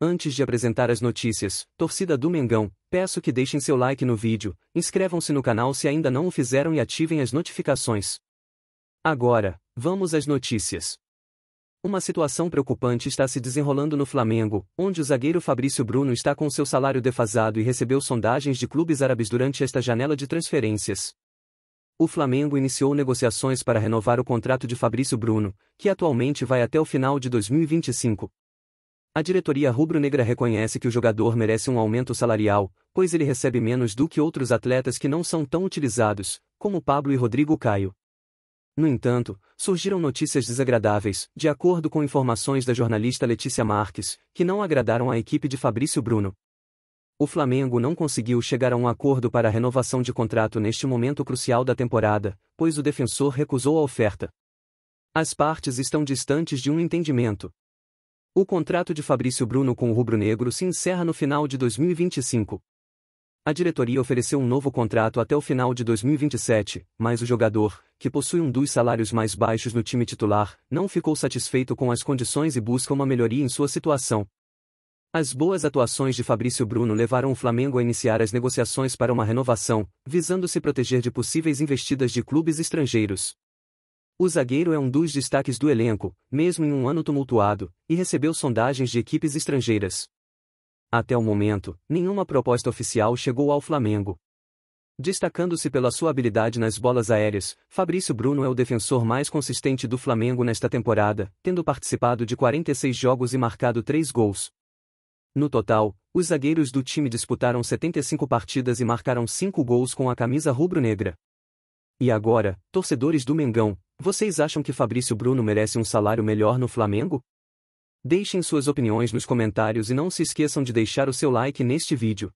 Antes de apresentar as notícias, torcida do Mengão, peço que deixem seu like no vídeo, inscrevam-se no canal se ainda não o fizeram e ativem as notificações. Agora, vamos às notícias. Uma situação preocupante está se desenrolando no Flamengo, onde o zagueiro Fabrício Bruno está com seu salário defasado e recebeu sondagens de clubes árabes durante esta janela de transferências. O Flamengo iniciou negociações para renovar o contrato de Fabrício Bruno, que atualmente vai até o final de 2025, a diretoria rubro-negra reconhece que o jogador merece um aumento salarial, pois ele recebe menos do que outros atletas que não são tão utilizados, como Pablo e Rodrigo Caio. No entanto, surgiram notícias desagradáveis, de acordo com informações da jornalista Letícia Marques, que não agradaram à equipe de Fabrício Bruno. O Flamengo não conseguiu chegar a um acordo para a renovação de contrato neste momento crucial da temporada, pois o defensor recusou a oferta. As partes estão distantes de um entendimento. O contrato de Fabrício Bruno com o Rubro Negro se encerra no final de 2025. A diretoria ofereceu um novo contrato até o final de 2027, mas o jogador, que possui um dos salários mais baixos no time titular, não ficou satisfeito com as condições e busca uma melhoria em sua situação. As boas atuações de Fabrício Bruno levaram o Flamengo a iniciar as negociações para uma renovação, visando se proteger de possíveis investidas de clubes estrangeiros. O zagueiro é um dos destaques do elenco, mesmo em um ano tumultuado, e recebeu sondagens de equipes estrangeiras. Até o momento, nenhuma proposta oficial chegou ao Flamengo. Destacando-se pela sua habilidade nas bolas aéreas, Fabrício Bruno é o defensor mais consistente do Flamengo nesta temporada, tendo participado de 46 jogos e marcado 3 gols. No total, os zagueiros do time disputaram 75 partidas e marcaram 5 gols com a camisa rubro-negra. E agora, torcedores do Mengão, vocês acham que Fabrício Bruno merece um salário melhor no Flamengo? Deixem suas opiniões nos comentários e não se esqueçam de deixar o seu like neste vídeo.